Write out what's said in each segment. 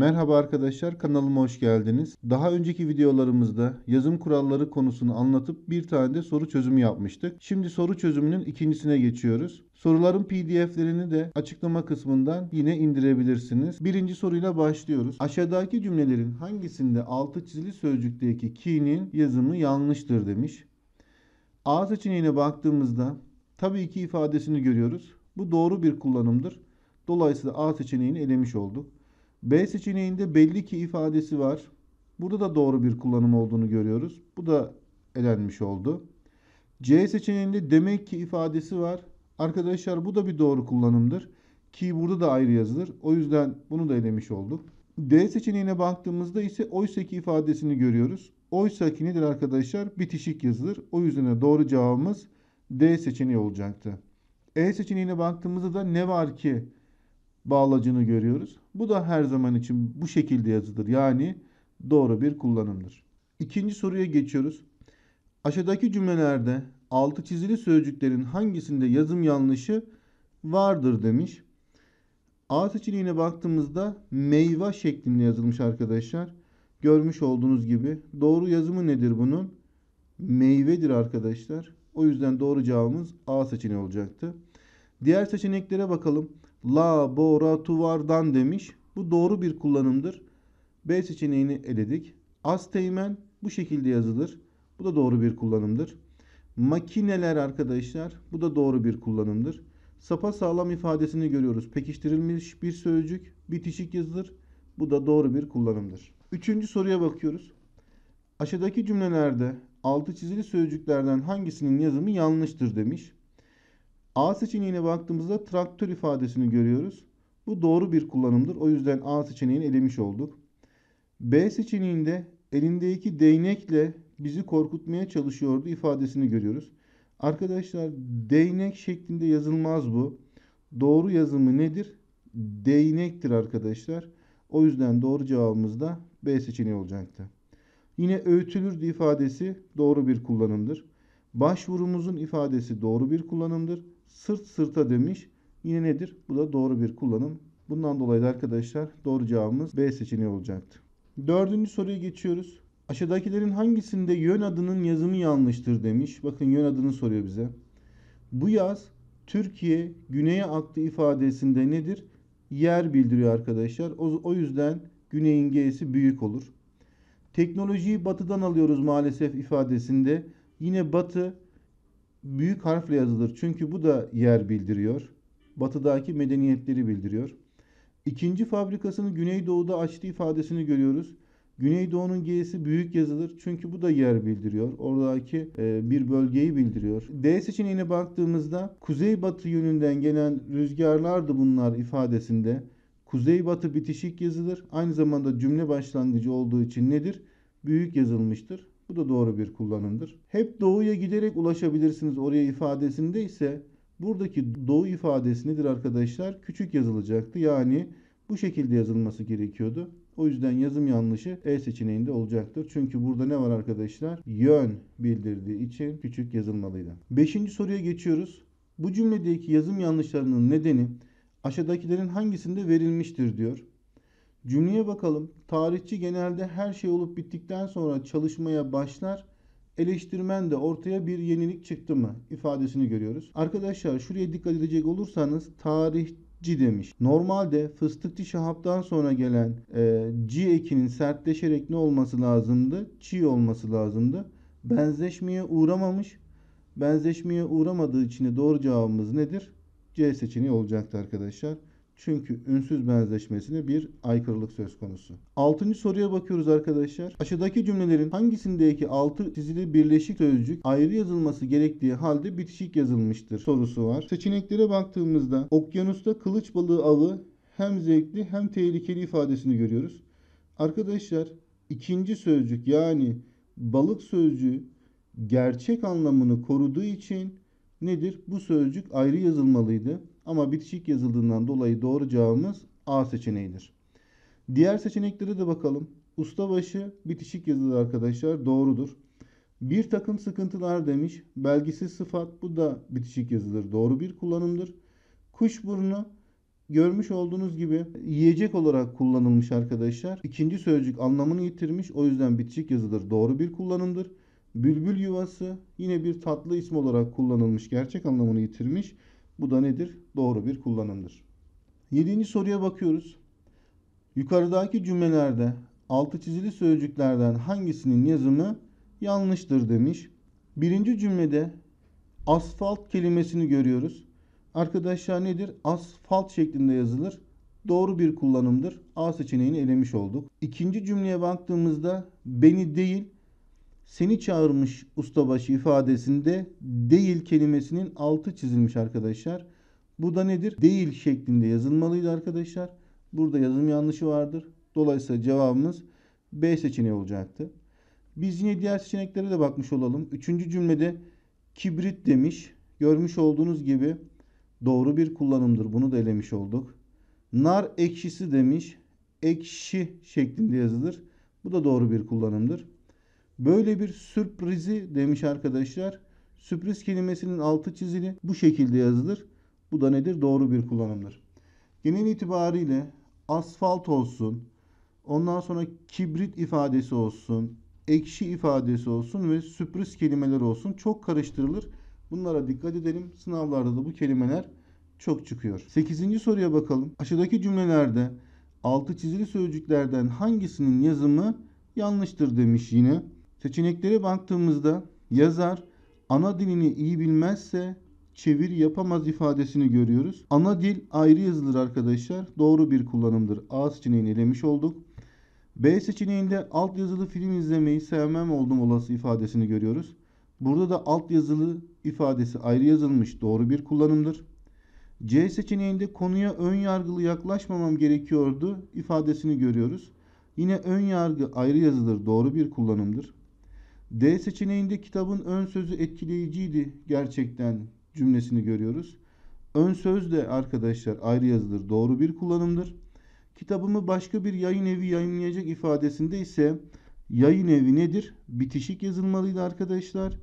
Merhaba arkadaşlar kanalıma hoş geldiniz. Daha önceki videolarımızda yazım kuralları konusunu anlatıp bir tane de soru çözümü yapmıştık. Şimdi soru çözümünün ikincisine geçiyoruz. Soruların pdf'lerini de açıklama kısmından yine indirebilirsiniz. Birinci soruyla başlıyoruz. Aşağıdaki cümlelerin hangisinde altı çizili sözcükteki ki'nin yazımı yanlıştır demiş. A seçeneğine baktığımızda tabii ki ifadesini görüyoruz. Bu doğru bir kullanımdır. Dolayısıyla A seçeneğini elemiş olduk. B seçeneğinde belli ki ifadesi var. Burada da doğru bir kullanım olduğunu görüyoruz. Bu da elenmiş oldu. C seçeneğinde demek ki ifadesi var. Arkadaşlar bu da bir doğru kullanımdır. Ki burada da ayrı yazılır. O yüzden bunu da elemiş olduk. D seçeneğine baktığımızda ise oysaki ifadesini görüyoruz. Oysaki nedir arkadaşlar? Bitişik yazılır. O yüzden doğru cevabımız D seçeneği olacaktı. E seçeneğine baktığımızda da ne var ki bağlacını görüyoruz. Bu da her zaman için bu şekilde yazılır. Yani doğru bir kullanımdır. İkinci soruya geçiyoruz. Aşağıdaki cümlelerde altı çizili sözcüklerin hangisinde yazım yanlışı vardır demiş. A seçeneğine baktığımızda meyve şeklinde yazılmış arkadaşlar. Görmüş olduğunuz gibi. Doğru yazımı nedir bunun? Meyvedir arkadaşlar. O yüzden doğru cevabımız A seçeneği olacaktı. Diğer seçeneklere bakalım laboratuvardan demiş. Bu doğru bir kullanımdır. B seçeneğini eledik. Asteğmen bu şekilde yazılır. Bu da doğru bir kullanımdır. Makineler arkadaşlar bu da doğru bir kullanımdır. Sapa sağlam ifadesini görüyoruz. Pekiştirilmiş bir sözcük bitişik yazılır. Bu da doğru bir kullanımdır. Üçüncü soruya bakıyoruz. Aşağıdaki cümlelerde altı çizili sözcüklerden hangisinin yazımı yanlıştır demiş. A seçeneğine baktığımızda traktör ifadesini görüyoruz. Bu doğru bir kullanımdır. O yüzden A seçeneğini elemiş olduk. B seçeneğinde elindeki değnekle bizi korkutmaya çalışıyordu ifadesini görüyoruz. Arkadaşlar değnek şeklinde yazılmaz bu. Doğru yazımı nedir? Değnektir arkadaşlar. O yüzden doğru cevabımız da B seçeneği olacaktı. Yine öğütülürdü ifadesi doğru bir kullanımdır. Başvurumuzun ifadesi doğru bir kullanımdır sırt sırta demiş. Yine nedir? Bu da doğru bir kullanım. Bundan dolayı da arkadaşlar doğru cevabımız B seçeneği olacaktı. Dördüncü soruya geçiyoruz. Aşağıdakilerin hangisinde yön adının yazımı yanlıştır demiş. Bakın yön adını soruyor bize. Bu yaz Türkiye güneye aktı ifadesinde nedir? Yer bildiriyor arkadaşlar. O, o yüzden güneyin G'si büyük olur. Teknolojiyi batıdan alıyoruz maalesef ifadesinde. Yine batı büyük harfle yazılır. Çünkü bu da yer bildiriyor. Batıdaki medeniyetleri bildiriyor. İkinci fabrikasını Güneydoğu'da açtı ifadesini görüyoruz. Güneydoğu'nun G'si büyük yazılır. Çünkü bu da yer bildiriyor. Oradaki e, bir bölgeyi bildiriyor. D seçeneğine baktığımızda kuzeybatı yönünden gelen rüzgarlardı bunlar ifadesinde. Kuzeybatı bitişik yazılır. Aynı zamanda cümle başlangıcı olduğu için nedir? Büyük yazılmıştır. Bu da doğru bir kullanımdır. Hep doğuya giderek ulaşabilirsiniz oraya ifadesinde ise buradaki doğu ifadesi nedir arkadaşlar? Küçük yazılacaktı. Yani bu şekilde yazılması gerekiyordu. O yüzden yazım yanlışı E seçeneğinde olacaktır. Çünkü burada ne var arkadaşlar? Yön bildirdiği için küçük yazılmalıydı. Beşinci soruya geçiyoruz. Bu cümledeki yazım yanlışlarının nedeni aşağıdakilerin hangisinde verilmiştir diyor. Cümleye bakalım. Tarihçi genelde her şey olup bittikten sonra çalışmaya başlar. Eleştirmen de ortaya bir yenilik çıktı mı ifadesini görüyoruz. Arkadaşlar şuraya dikkat edecek olursanız tarihçi demiş. Normalde fıstıkçı şahaptan sonra gelen e, C ekinin sertleşerek ne olması lazımdı? Çi olması lazımdı. Benzeşmeye uğramamış. Benzeşmeye uğramadığı için de doğru cevabımız nedir? C seçeneği olacaktı arkadaşlar. Çünkü ünsüz benzeşmesine bir aykırılık söz konusu. Altıncı soruya bakıyoruz arkadaşlar. Aşağıdaki cümlelerin hangisindeki altı çizili birleşik sözcük ayrı yazılması gerektiği halde bitişik yazılmıştır sorusu var. Seçeneklere baktığımızda okyanusta kılıç balığı avı hem zevkli hem tehlikeli ifadesini görüyoruz. Arkadaşlar ikinci sözcük yani balık sözcüğü gerçek anlamını koruduğu için nedir? Bu sözcük ayrı yazılmalıydı ama bitişik yazıldığından dolayı doğru cevabımız A seçeneğidir. Diğer seçeneklere de bakalım. Ustabaşı bitişik yazılı arkadaşlar doğrudur. Bir takım sıkıntılar demiş. Belgisiz sıfat bu da bitişik yazılır. Doğru bir kullanımdır. Kuşburnu görmüş olduğunuz gibi yiyecek olarak kullanılmış arkadaşlar. İkinci sözcük anlamını yitirmiş. O yüzden bitişik yazılır. Doğru bir kullanımdır. Bülbül yuvası yine bir tatlı isim olarak kullanılmış. Gerçek anlamını yitirmiş. Bu da nedir? Doğru bir kullanımdır. Yedinci soruya bakıyoruz. Yukarıdaki cümlelerde altı çizili sözcüklerden hangisinin yazımı yanlıştır demiş. Birinci cümlede asfalt kelimesini görüyoruz. Arkadaşlar nedir? Asfalt şeklinde yazılır. Doğru bir kullanımdır. A seçeneğini elemiş olduk. İkinci cümleye baktığımızda beni değil seni çağırmış ustabaşı ifadesinde değil kelimesinin altı çizilmiş arkadaşlar. Bu da nedir? Değil şeklinde yazılmalıydı arkadaşlar. Burada yazım yanlışı vardır. Dolayısıyla cevabımız B seçeneği olacaktı. Biz yine diğer seçeneklere de bakmış olalım. Üçüncü cümlede kibrit demiş. Görmüş olduğunuz gibi doğru bir kullanımdır. Bunu da elemiş olduk. Nar ekşisi demiş. Ekşi şeklinde yazılır. Bu da doğru bir kullanımdır. Böyle bir sürprizi demiş arkadaşlar. Sürpriz kelimesinin altı çizili bu şekilde yazılır. Bu da nedir? Doğru bir kullanımdır. Genel itibariyle asfalt olsun, ondan sonra kibrit ifadesi olsun, ekşi ifadesi olsun ve sürpriz kelimeler olsun çok karıştırılır. Bunlara dikkat edelim. Sınavlarda da bu kelimeler çok çıkıyor. 8. soruya bakalım. Aşağıdaki cümlelerde altı çizili sözcüklerden hangisinin yazımı yanlıştır demiş yine. Seçeneklere baktığımızda yazar ana dilini iyi bilmezse çevir yapamaz ifadesini görüyoruz. Ana dil ayrı yazılır arkadaşlar. Doğru bir kullanımdır. A seçeneğini elemiş olduk. B seçeneğinde alt yazılı film izlemeyi sevmem oldum olası ifadesini görüyoruz. Burada da alt yazılı ifadesi ayrı yazılmış doğru bir kullanımdır. C seçeneğinde konuya ön yargılı yaklaşmamam gerekiyordu ifadesini görüyoruz. Yine ön yargı ayrı yazılır doğru bir kullanımdır. D seçeneğinde kitabın ön sözü etkileyiciydi gerçekten cümlesini görüyoruz. Ön söz de arkadaşlar ayrı yazılır doğru bir kullanımdır. Kitabımı başka bir yayın evi yayınlayacak ifadesinde ise yayın evi nedir? Bitişik yazılmalıydı arkadaşlar.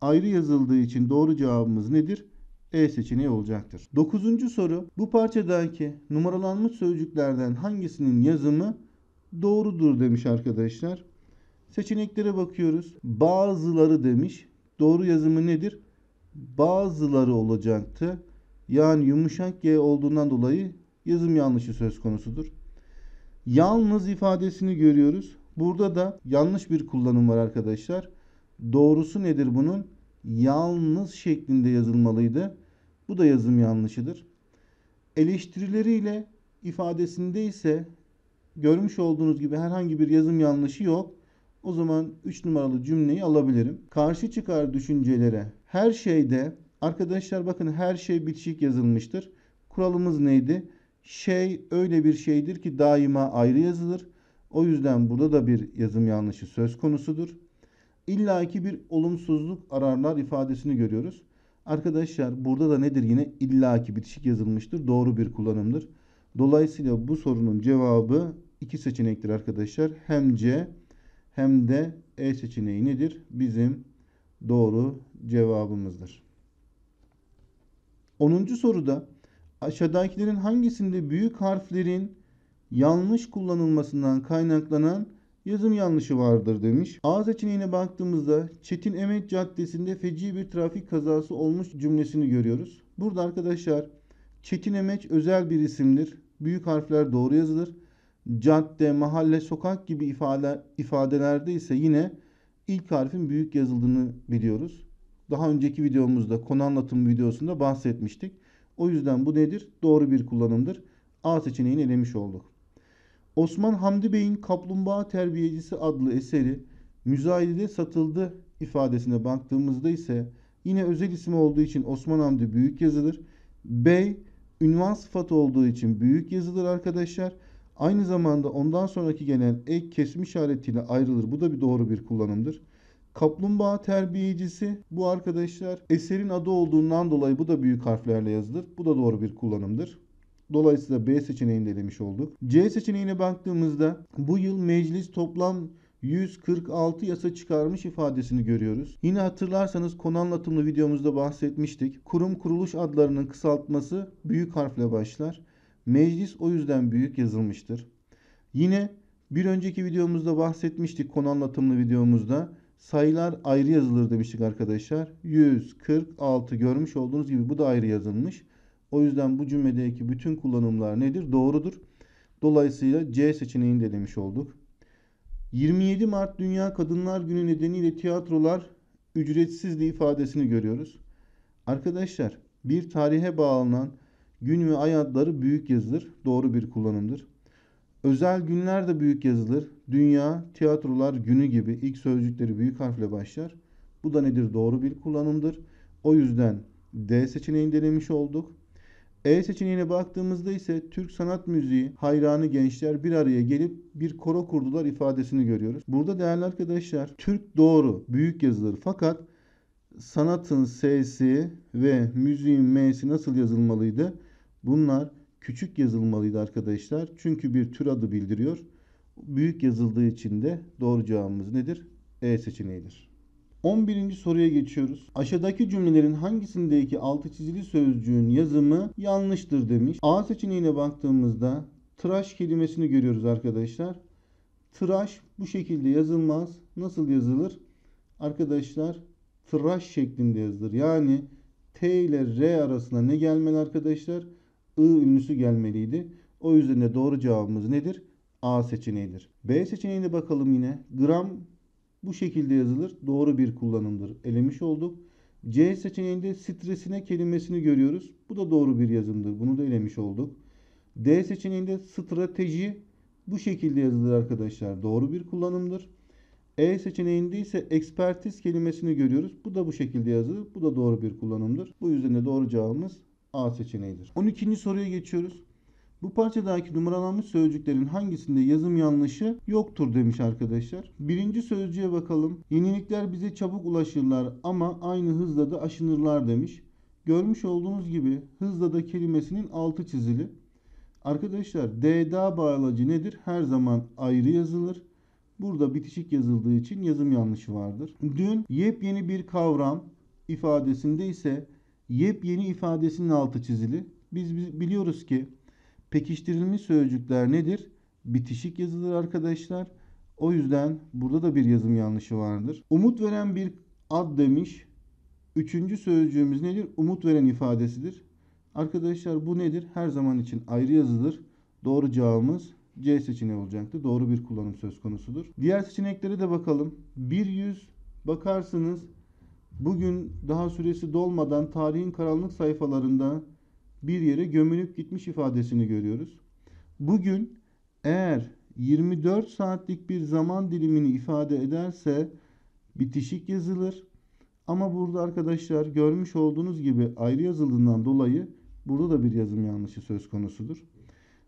Ayrı yazıldığı için doğru cevabımız nedir? E seçeneği olacaktır. Dokuzuncu soru. Bu parçadaki numaralanmış sözcüklerden hangisinin yazımı doğrudur demiş arkadaşlar. Seçeneklere bakıyoruz. Bazıları demiş. Doğru yazımı nedir? Bazıları olacaktı. Yani yumuşak G olduğundan dolayı yazım yanlışı söz konusudur. Yalnız ifadesini görüyoruz. Burada da yanlış bir kullanım var arkadaşlar. Doğrusu nedir bunun? Yalnız şeklinde yazılmalıydı. Bu da yazım yanlışıdır. Eleştirileriyle ifadesinde ise görmüş olduğunuz gibi herhangi bir yazım yanlışı yok. O zaman 3 numaralı cümleyi alabilirim. Karşı çıkar düşüncelere. Her şeyde arkadaşlar bakın her şey bitişik yazılmıştır. Kuralımız neydi? Şey öyle bir şeydir ki daima ayrı yazılır. O yüzden burada da bir yazım yanlışı söz konusudur. İlla ki bir olumsuzluk ararlar ifadesini görüyoruz. Arkadaşlar burada da nedir yine İlla ki bitişik yazılmıştır. Doğru bir kullanımdır. Dolayısıyla bu sorunun cevabı iki seçenektir arkadaşlar. Hem C hem de E seçeneği nedir? Bizim doğru cevabımızdır. 10. soruda aşağıdakilerin hangisinde büyük harflerin yanlış kullanılmasından kaynaklanan yazım yanlışı vardır demiş. A seçeneğine baktığımızda Çetin Emek Caddesi'nde feci bir trafik kazası olmuş cümlesini görüyoruz. Burada arkadaşlar Çetin Emek özel bir isimdir. Büyük harfler doğru yazılır cadde, mahalle, sokak gibi ifade, ifadelerde ise yine ilk harfin büyük yazıldığını biliyoruz. Daha önceki videomuzda konu anlatım videosunda bahsetmiştik. O yüzden bu nedir? Doğru bir kullanımdır. A seçeneğini elemiş olduk. Osman Hamdi Bey'in Kaplumbağa Terbiyecisi adlı eseri müzayede satıldı ifadesine baktığımızda ise yine özel ismi olduğu için Osman Hamdi büyük yazılır. Bey ünvan sıfatı olduğu için büyük yazılır arkadaşlar. Aynı zamanda ondan sonraki gelen ek kesim işaretiyle ayrılır. Bu da bir doğru bir kullanımdır. Kaplumbağa terbiyecisi bu arkadaşlar eserin adı olduğundan dolayı bu da büyük harflerle yazılır. Bu da doğru bir kullanımdır. Dolayısıyla B seçeneğini de demiş olduk. C seçeneğine baktığımızda bu yıl meclis toplam 146 yasa çıkarmış ifadesini görüyoruz. Yine hatırlarsanız konu anlatımlı videomuzda bahsetmiştik. Kurum kuruluş adlarının kısaltması büyük harfle başlar. Meclis o yüzden büyük yazılmıştır. Yine bir önceki videomuzda bahsetmiştik konu anlatımlı videomuzda. Sayılar ayrı yazılır demiştik arkadaşlar. 146 görmüş olduğunuz gibi bu da ayrı yazılmış. O yüzden bu cümledeki bütün kullanımlar nedir? Doğrudur. Dolayısıyla C seçeneğini de demiş olduk. 27 Mart Dünya Kadınlar Günü nedeniyle tiyatrolar ücretsizdi ifadesini görüyoruz. Arkadaşlar bir tarihe bağlanan Gün ve ay adları büyük yazılır. Doğru bir kullanımdır. Özel günler de büyük yazılır. Dünya, tiyatrolar günü gibi ilk sözcükleri büyük harfle başlar. Bu da nedir? Doğru bir kullanımdır. O yüzden D seçeneğini denemiş olduk. E seçeneğine baktığımızda ise Türk sanat müziği hayranı gençler bir araya gelip bir koro kurdular ifadesini görüyoruz. Burada değerli arkadaşlar Türk doğru büyük yazılır fakat sanatın S'si ve müziğin M'si nasıl yazılmalıydı? Bunlar küçük yazılmalıydı arkadaşlar. Çünkü bir tür adı bildiriyor. Büyük yazıldığı için de doğru cevabımız nedir? E seçeneğidir. 11. soruya geçiyoruz. Aşağıdaki cümlelerin hangisindeki altı çizili sözcüğün yazımı yanlıştır demiş. A seçeneğine baktığımızda tıraş kelimesini görüyoruz arkadaşlar. Tıraş bu şekilde yazılmaz. Nasıl yazılır? Arkadaşlar tıraş şeklinde yazılır. Yani T ile R arasında ne gelmeli arkadaşlar? Arkadaşlar I ünlüsü gelmeliydi. O yüzden de doğru cevabımız nedir? A seçeneğidir. B seçeneğine bakalım yine. Gram bu şekilde yazılır. Doğru bir kullanımdır. Elemiş olduk. C seçeneğinde stresine kelimesini görüyoruz. Bu da doğru bir yazımdır. Bunu da elemiş olduk. D seçeneğinde strateji bu şekilde yazılır arkadaşlar. Doğru bir kullanımdır. E seçeneğinde ise ekspertiz kelimesini görüyoruz. Bu da bu şekilde yazılır. Bu da doğru bir kullanımdır. Bu yüzden de doğru cevabımız A seçeneğidir. 12. soruya geçiyoruz. Bu parçadaki numaralanmış sözcüklerin hangisinde yazım yanlışı yoktur demiş arkadaşlar. Birinci sözcüğe bakalım. Yenilikler bize çabuk ulaşırlar ama aynı hızla da aşınırlar demiş. Görmüş olduğunuz gibi hızla da kelimesinin altı çizili. Arkadaşlar DDA bağlacı nedir? Her zaman ayrı yazılır. Burada bitişik yazıldığı için yazım yanlışı vardır. Dün yepyeni bir kavram ifadesinde ise yepyeni ifadesinin altı çizili. Biz biliyoruz ki pekiştirilmiş sözcükler nedir? Bitişik yazılır arkadaşlar. O yüzden burada da bir yazım yanlışı vardır. Umut veren bir ad demiş. Üçüncü sözcüğümüz nedir? Umut veren ifadesidir. Arkadaşlar bu nedir? Her zaman için ayrı yazılır. Doğru cevabımız C seçeneği olacaktı. Doğru bir kullanım söz konusudur. Diğer seçeneklere de bakalım. Bir yüz bakarsınız Bugün daha süresi dolmadan tarihin karanlık sayfalarında bir yere gömülüp gitmiş ifadesini görüyoruz. Bugün eğer 24 saatlik bir zaman dilimini ifade ederse bitişik yazılır. Ama burada arkadaşlar görmüş olduğunuz gibi ayrı yazıldığından dolayı burada da bir yazım yanlışı söz konusudur.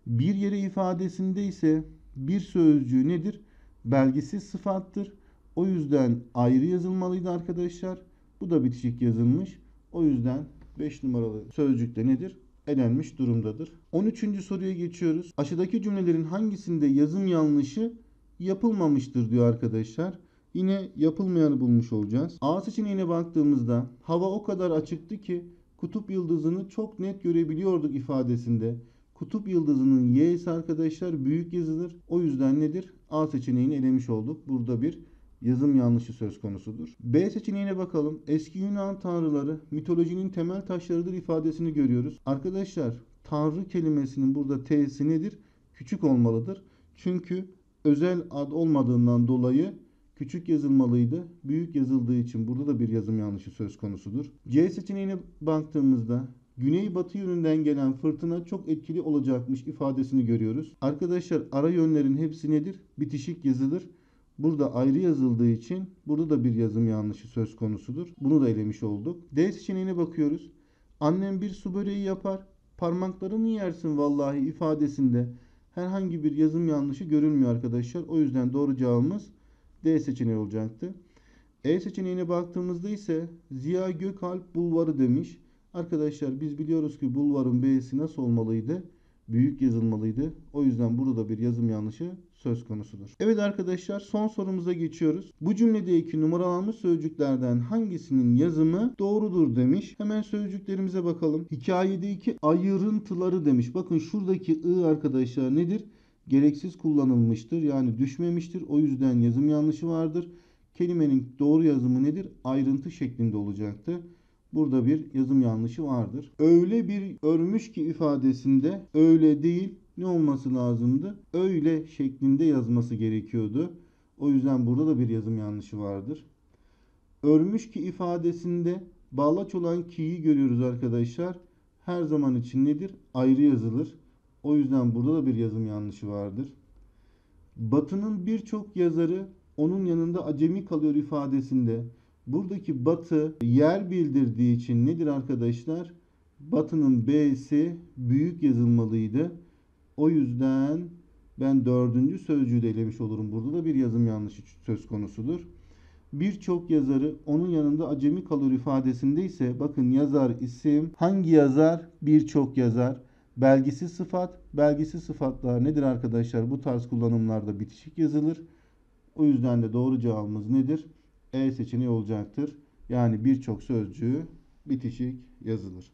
Bir yere ifadesinde ise bir sözcüğü nedir? Belgisiz sıfattır. O yüzden ayrı yazılmalıydı arkadaşlar. Bu da bitişik yazılmış. O yüzden 5 numaralı sözcükte nedir? elenmiş durumdadır. 13. soruya geçiyoruz. Aşağıdaki cümlelerin hangisinde yazım yanlışı yapılmamıştır diyor arkadaşlar. Yine yapılmayanı bulmuş olacağız. A seçeneğine baktığımızda hava o kadar açıktı ki kutup yıldızını çok net görebiliyorduk ifadesinde. Kutup yıldızının Y'si arkadaşlar büyük yazılır. O yüzden nedir? A seçeneğini elemiş olduk. Burada bir yazım yanlışı söz konusudur. B seçeneğine bakalım. Eski Yunan tanrıları mitolojinin temel taşlarıdır ifadesini görüyoruz. Arkadaşlar tanrı kelimesinin burada T'si nedir? Küçük olmalıdır. Çünkü özel ad olmadığından dolayı küçük yazılmalıydı. Büyük yazıldığı için burada da bir yazım yanlışı söz konusudur. C seçeneğine baktığımızda Güney-batı yönünden gelen fırtına çok etkili olacakmış ifadesini görüyoruz. Arkadaşlar ara yönlerin hepsi nedir? Bitişik yazılır. Burada ayrı yazıldığı için burada da bir yazım yanlışı söz konusudur. Bunu da elemiş olduk. D seçeneğine bakıyoruz. Annem bir su böreği yapar. Parmaklarını yersin vallahi ifadesinde herhangi bir yazım yanlışı görülmüyor arkadaşlar. O yüzden doğru cevabımız D seçeneği olacaktı. E seçeneğine baktığımızda ise Ziya Gökalp Bulvarı demiş. Arkadaşlar biz biliyoruz ki Bulvar'ın B'si nasıl olmalıydı? büyük yazılmalıydı. O yüzden burada bir yazım yanlışı söz konusudur. Evet arkadaşlar son sorumuza geçiyoruz. Bu cümledeki numaralanmış sözcüklerden hangisinin yazımı doğrudur demiş. Hemen sözcüklerimize bakalım. Hikayedeki ayrıntıları demiş. Bakın şuradaki ı arkadaşlar nedir? Gereksiz kullanılmıştır. Yani düşmemiştir. O yüzden yazım yanlışı vardır. Kelimenin doğru yazımı nedir? Ayrıntı şeklinde olacaktı. Burada bir yazım yanlışı vardır. Öyle bir örmüş ki ifadesinde öyle değil ne olması lazımdı? Öyle şeklinde yazması gerekiyordu. O yüzden burada da bir yazım yanlışı vardır. Örmüş ki ifadesinde bağlaç olan ki'yi görüyoruz arkadaşlar. Her zaman için nedir? Ayrı yazılır. O yüzden burada da bir yazım yanlışı vardır. Batı'nın birçok yazarı onun yanında acemi kalıyor ifadesinde Buradaki batı yer bildirdiği için nedir arkadaşlar? Batının B'si büyük yazılmalıydı. O yüzden ben dördüncü sözcüğü de elemiş olurum. Burada da bir yazım yanlışı söz konusudur. Birçok yazarı onun yanında acemi kalır ifadesinde ise bakın yazar isim hangi yazar birçok yazar belgisiz sıfat belgisiz sıfatlar nedir arkadaşlar bu tarz kullanımlarda bitişik yazılır. O yüzden de doğru cevabımız nedir? E seçeneği olacaktır. Yani birçok sözcüğü bitişik yazılır.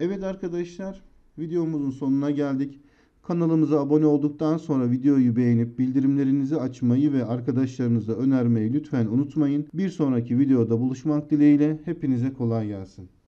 Evet arkadaşlar videomuzun sonuna geldik. Kanalımıza abone olduktan sonra videoyu beğenip bildirimlerinizi açmayı ve arkadaşlarınıza önermeyi lütfen unutmayın. Bir sonraki videoda buluşmak dileğiyle hepinize kolay gelsin.